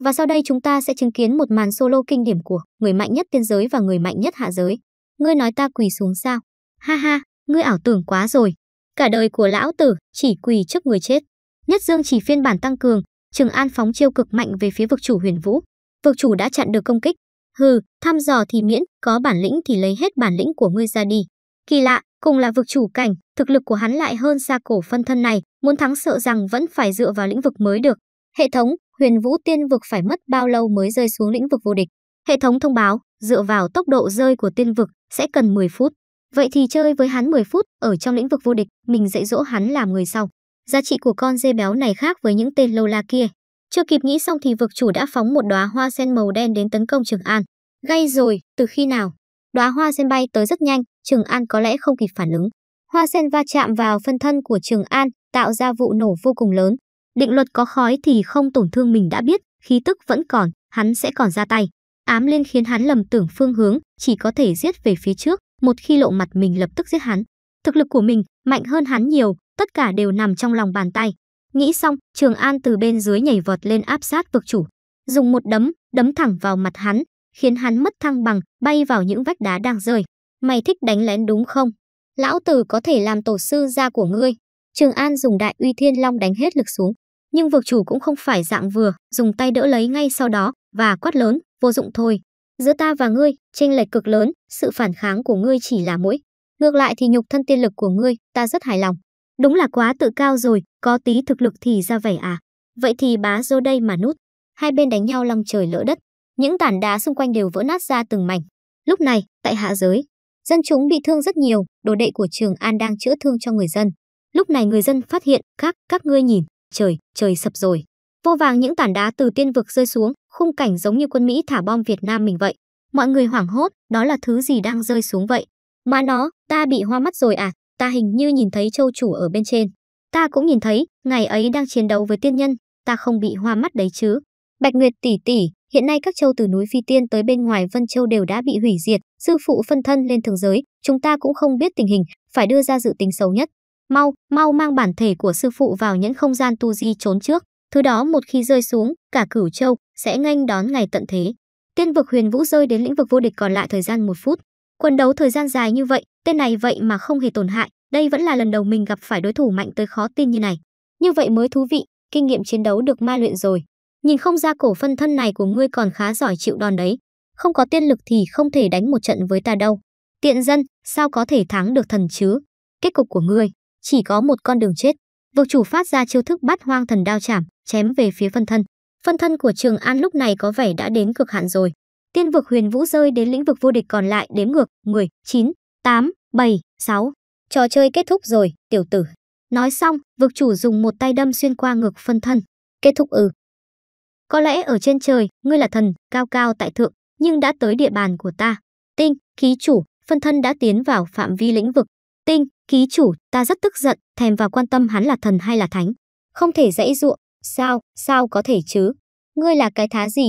Và sau đây chúng ta sẽ chứng kiến một màn solo kinh điển của người mạnh nhất tiên giới và người mạnh nhất hạ giới. Ngươi nói ta quỳ xuống sao? Ha ha, ngươi ảo tưởng quá rồi. Cả đời của lão tử chỉ quỳ trước người chết. Nhất Dương chỉ phiên bản tăng cường, Trường An phóng chiêu cực mạnh về phía vực chủ Huyền Vũ. Vực chủ đã chặn được công kích. Hừ, thăm dò thì miễn, có bản lĩnh thì lấy hết bản lĩnh của ngươi ra đi. Kỳ lạ, cùng là vực chủ cảnh, thực lực của hắn lại hơn xa cổ phân thân này, muốn thắng sợ rằng vẫn phải dựa vào lĩnh vực mới được. Hệ thống, huyền vũ tiên vực phải mất bao lâu mới rơi xuống lĩnh vực vô địch. Hệ thống thông báo, dựa vào tốc độ rơi của tiên vực sẽ cần 10 phút. Vậy thì chơi với hắn 10 phút, ở trong lĩnh vực vô địch, mình dạy dỗ hắn làm người sau. Giá trị của con dê béo này khác với những tên lâu la kia. Chưa kịp nghĩ xong thì vực chủ đã phóng một đóa hoa sen màu đen đến tấn công Trường An. Gây rồi, từ khi nào? Đóa hoa sen bay tới rất nhanh, Trường An có lẽ không kịp phản ứng. Hoa sen va chạm vào phân thân của Trường An, tạo ra vụ nổ vô cùng lớn, Định luật có khói thì không tổn thương mình đã biết, khí tức vẫn còn, hắn sẽ còn ra tay. Ám liên khiến hắn lầm tưởng phương hướng, chỉ có thể giết về phía trước, một khi lộ mặt mình lập tức giết hắn. Thực lực của mình mạnh hơn hắn nhiều, tất cả đều nằm trong lòng bàn tay. Nghĩ xong, Trường An từ bên dưới nhảy vọt lên áp sát vực chủ, dùng một đấm, đấm thẳng vào mặt hắn, khiến hắn mất thăng bằng, bay vào những vách đá đang rơi. Mày thích đánh lén đúng không? Lão tử có thể làm tổ sư gia của ngươi, Trường An dùng đại uy thiên long đánh hết lực xuống. Nhưng vực chủ cũng không phải dạng vừa, dùng tay đỡ lấy ngay sau đó, và quát lớn, vô dụng thôi. Giữa ta và ngươi, chênh lệch cực lớn, sự phản kháng của ngươi chỉ là mũi. Ngược lại thì nhục thân tiên lực của ngươi, ta rất hài lòng. Đúng là quá tự cao rồi, có tí thực lực thì ra vẻ à. Vậy thì bá dô đây mà nút. Hai bên đánh nhau lòng trời lỡ đất. Những tảng đá xung quanh đều vỡ nát ra từng mảnh. Lúc này, tại hạ giới, dân chúng bị thương rất nhiều, đồ đệ của Trường An đang chữa thương cho người dân. Lúc này người dân phát hiện, các, các ngươi nhìn, trời, trời sập rồi. Vô vàng những tảng đá từ tiên vực rơi xuống, khung cảnh giống như quân Mỹ thả bom Việt Nam mình vậy. Mọi người hoảng hốt, đó là thứ gì đang rơi xuống vậy? Mà nó, ta bị hoa mắt rồi à, ta hình như nhìn thấy châu chủ ở bên trên. Ta cũng nhìn thấy, ngày ấy đang chiến đấu với tiên nhân, ta không bị hoa mắt đấy chứ. Bạch Nguyệt tỷ tỷ, hiện nay các châu từ núi Phi Tiên tới bên ngoài Vân Châu đều đã bị hủy diệt, sư phụ phân thân lên thường giới, chúng ta cũng không biết tình hình, phải đưa ra dự tính xấu nhất. Mau, mau mang bản thể của sư phụ vào những không gian tu di trốn trước, thứ đó một khi rơi xuống, cả cửu châu sẽ nghênh đón ngày tận thế. Tiên vực Huyền Vũ rơi đến lĩnh vực vô địch còn lại thời gian một phút. Quần đấu thời gian dài như vậy, tên này vậy mà không hề tổn hại, đây vẫn là lần đầu mình gặp phải đối thủ mạnh tới khó tin như này. Như vậy mới thú vị, kinh nghiệm chiến đấu được ma luyện rồi. Nhìn không ra cổ phân thân này của ngươi còn khá giỏi chịu đòn đấy. Không có tiên lực thì không thể đánh một trận với ta đâu. Tiện dân, sao có thể thắng được thần chứ? Kết cục của ngươi. Chỉ có một con đường chết. Vực chủ phát ra chiêu thức bắt hoang thần đao chảm, chém về phía phân thân. Phân thân của Trường An lúc này có vẻ đã đến cực hạn rồi. Tiên vực huyền vũ rơi đến lĩnh vực vô địch còn lại đếm ngược 10, 9, 8, 7, 6. Trò chơi kết thúc rồi, tiểu tử. Nói xong, vực chủ dùng một tay đâm xuyên qua ngực phân thân. Kết thúc ừ. Có lẽ ở trên trời, ngươi là thần, cao cao tại thượng, nhưng đã tới địa bàn của ta. Tinh, khí chủ, phân thân đã tiến vào phạm vi lĩnh vực. Tinh, Ký chủ, ta rất tức giận, thèm và quan tâm hắn là thần hay là thánh. Không thể dãy ruộng, sao, sao có thể chứ? Ngươi là cái thá gì?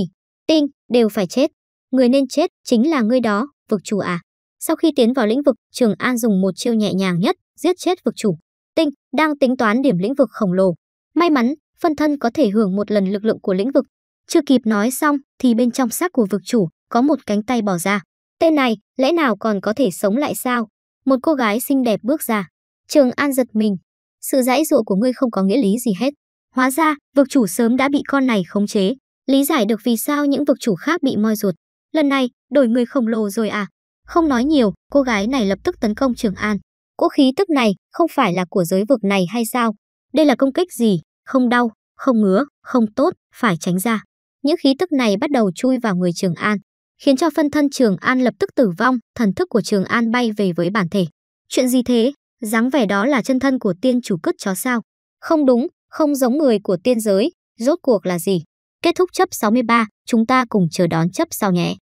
Tinh, đều phải chết. Người nên chết chính là ngươi đó, vực chủ à. Sau khi tiến vào lĩnh vực, Trường An dùng một chiêu nhẹ nhàng nhất, giết chết vực chủ. Tinh, đang tính toán điểm lĩnh vực khổng lồ. May mắn, phân thân có thể hưởng một lần lực lượng của lĩnh vực. Chưa kịp nói xong, thì bên trong xác của vực chủ, có một cánh tay bỏ ra. Tên này, lẽ nào còn có thể sống lại sao? Một cô gái xinh đẹp bước ra. Trường An giật mình. Sự dãy dụa của ngươi không có nghĩa lý gì hết. Hóa ra, vực chủ sớm đã bị con này khống chế. Lý giải được vì sao những vực chủ khác bị moi ruột. Lần này, đổi người khổng lồ rồi à? Không nói nhiều, cô gái này lập tức tấn công Trường An. Cỗ khí tức này không phải là của giới vực này hay sao? Đây là công kích gì? Không đau, không ngứa, không tốt, phải tránh ra. Những khí tức này bắt đầu chui vào người Trường An khiến cho phân thân Trường An lập tức tử vong, thần thức của Trường An bay về với bản thể. Chuyện gì thế? Dáng vẻ đó là chân thân của tiên chủ cất chó sao? Không đúng, không giống người của tiên giới, rốt cuộc là gì? Kết thúc chấp 63, chúng ta cùng chờ đón chấp sau nhé.